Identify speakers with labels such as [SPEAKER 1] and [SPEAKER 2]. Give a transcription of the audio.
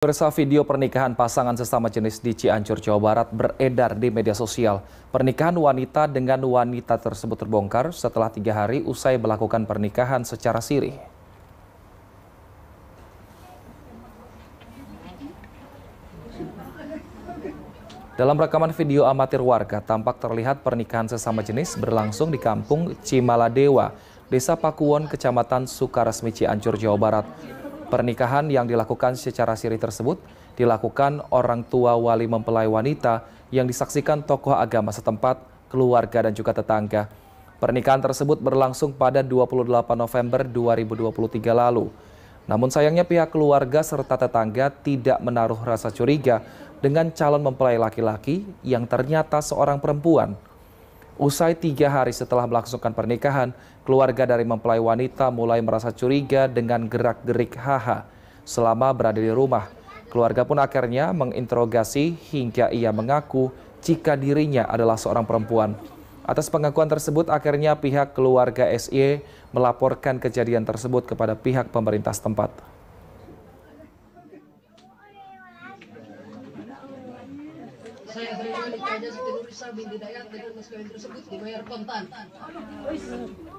[SPEAKER 1] Pemirsa video pernikahan pasangan sesama jenis di Cianjur, Jawa Barat beredar di media sosial. Pernikahan wanita dengan wanita tersebut terbongkar setelah tiga hari usai melakukan pernikahan secara sirih. Dalam rekaman video amatir warga, tampak terlihat pernikahan sesama jenis berlangsung di kampung Cimaladewa, Desa Pakuwon, Kecamatan Sukaresmi, Cianjur, Jawa Barat. Pernikahan yang dilakukan secara siri tersebut dilakukan orang tua wali mempelai wanita yang disaksikan tokoh agama setempat, keluarga dan juga tetangga. Pernikahan tersebut berlangsung pada 28 November 2023 lalu. Namun sayangnya pihak keluarga serta tetangga tidak menaruh rasa curiga dengan calon mempelai laki-laki yang ternyata seorang perempuan. Usai tiga hari setelah melangsungkan pernikahan, keluarga dari mempelai wanita mulai merasa curiga dengan gerak-gerik HH selama berada di rumah. Keluarga pun akhirnya menginterogasi hingga ia mengaku jika dirinya adalah seorang perempuan. Atas pengakuan tersebut, akhirnya pihak keluarga SE melaporkan kejadian tersebut kepada pihak pemerintah setempat. saya sering nikahnya setelah Risa binti Dayat dengan mas kawin tersebut dibayar kontan.